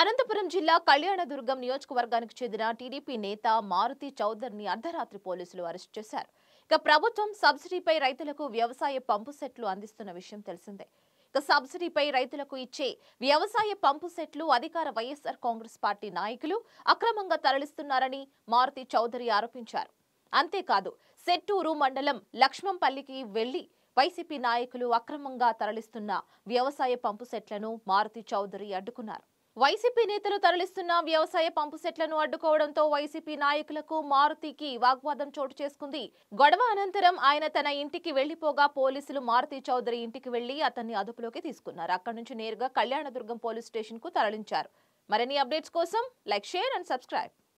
అనంతపురం జిల్లా కళ్యాణదుర్గం నియోజకవర్గానికి చెందిన టీడీపీ నేత మారుతి చౌదరిని అర్ధరాత్రి పోలీసులు అరెస్ట్ చేశారు ఇక ప్రభుత్వం సబ్సిడీపై రైతులకు వ్యవసాయ పంపు సెట్లు అందిస్తున్న విషయం తెలిసిందే ఇక సబ్సిడీపై రైతులకు ఇచ్చే వ్యవసాయ పంపు సెట్లు అధికార వైఎస్ఆర్ కాంగ్రెస్ పార్టీ నాయకులు అక్రమంగా తరలిస్తున్నారని మారుతి చౌదరి ఆరోపించారు అంతేకాదు సెట్టూరు మండలం లక్ష్మంపల్లికి వెళ్లి వైసీపీ నాయకులు అక్రమంగా తరలిస్తున్న వ్యవసాయ పంపు సెట్లను మారుతి చౌదరి అడ్డుకున్నారు వైసీపీ నేతలు తరలిస్తున్న వ్యవసాయ పంపు సెట్లను అడ్డుకోవడంతో వైసీపీ నాయకులకు మారుతికి వాగ్వాదం చోటు చేసుకుంది గొడవ అనంతరం ఆయన తన ఇంటికి వెళ్లిపోగా పోలీసులు మారుతి చౌదరి ఇంటికి వెళ్లి అతన్ని అదుపులోకి తీసుకున్నారు అక్కడి నుంచి నేరుగా కళ్యాణదుర్గం పోలీస్ స్టేషన్ కు తరలించారు మరిన్ని అప్డేట్స్ కోసం లైక్ షేర్ అండ్ సబ్స్క్రైబ్